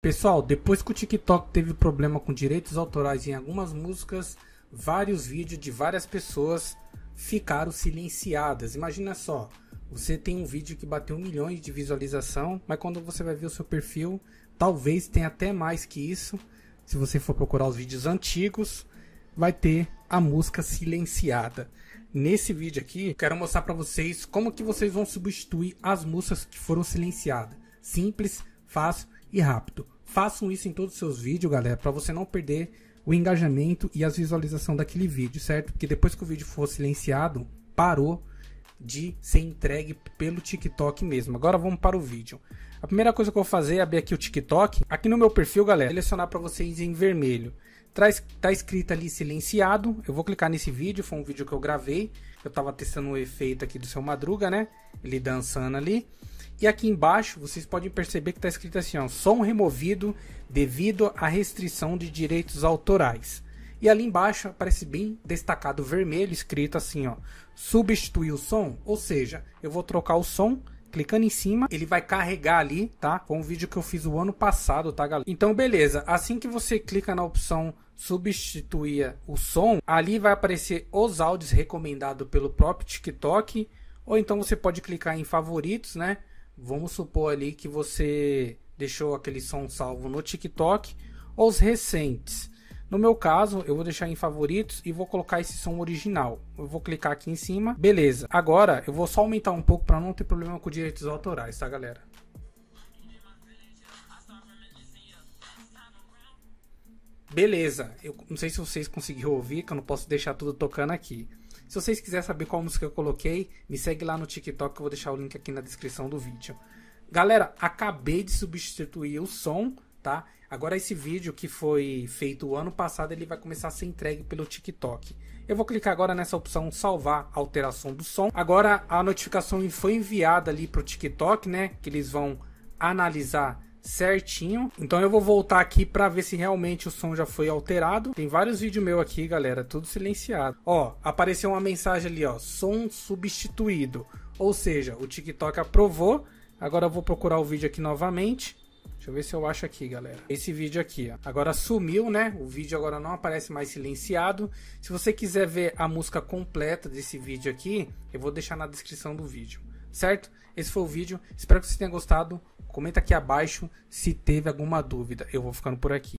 Pessoal, depois que o TikTok teve problema com direitos autorais em algumas músicas, vários vídeos de várias pessoas ficaram silenciadas. Imagina só, você tem um vídeo que bateu milhões de visualização, mas quando você vai ver o seu perfil, talvez tenha até mais que isso. Se você for procurar os vídeos antigos, vai ter a música silenciada. Nesse vídeo aqui, quero mostrar para vocês como que vocês vão substituir as músicas que foram silenciadas. Simples, fácil e rápido. Façam isso em todos os seus vídeos, galera, para você não perder o engajamento e as visualizações daquele vídeo, certo? Porque depois que o vídeo for silenciado, parou de ser entregue pelo TikTok mesmo. Agora vamos para o vídeo. A primeira coisa que eu vou fazer é abrir aqui o TikTok. Aqui no meu perfil, galera, selecionar para vocês em vermelho. Traz, tá escrito ali silenciado. Eu vou clicar nesse vídeo, foi um vídeo que eu gravei. Eu tava testando o efeito aqui do seu Madruga, né? Ele dançando ali. E aqui embaixo vocês podem perceber que está escrito assim: ó, som removido devido à restrição de direitos autorais. E ali embaixo aparece bem destacado vermelho, escrito assim: ó, substituir o som. Ou seja, eu vou trocar o som clicando em cima, ele vai carregar ali, tá? Com o vídeo que eu fiz o ano passado, tá, galera? Então, beleza. Assim que você clica na opção substituir o som, ali vai aparecer os áudios recomendados pelo próprio TikTok, ou então você pode clicar em favoritos, né? Vamos supor ali que você deixou aquele som salvo no TikTok ou os recentes. No meu caso, eu vou deixar em favoritos e vou colocar esse som original. Eu vou clicar aqui em cima, beleza. Agora eu vou só aumentar um pouco para não ter problema com direitos autorais, tá, galera? Beleza, eu não sei se vocês conseguiram ouvir, que eu não posso deixar tudo tocando aqui. Se vocês quiserem saber qual música eu coloquei, me segue lá no TikTok, que eu vou deixar o link aqui na descrição do vídeo. Galera, acabei de substituir o som, tá? Agora esse vídeo que foi feito o ano passado, ele vai começar a ser entregue pelo TikTok. Eu vou clicar agora nessa opção salvar alteração do som. Agora a notificação foi enviada ali para o TikTok, né? Que eles vão analisar certinho. Então eu vou voltar aqui para ver se realmente o som já foi alterado. Tem vários vídeos meu aqui, galera, tudo silenciado. Ó, apareceu uma mensagem ali, ó, som substituído. Ou seja, o TikTok aprovou. Agora eu vou procurar o vídeo aqui novamente. Deixa eu ver se eu acho aqui, galera. Esse vídeo aqui, ó. Agora sumiu, né? O vídeo agora não aparece mais silenciado. Se você quiser ver a música completa desse vídeo aqui, eu vou deixar na descrição do vídeo certo? Esse foi o vídeo, espero que você tenha gostado. Comenta aqui abaixo se teve alguma dúvida. Eu vou ficando por aqui.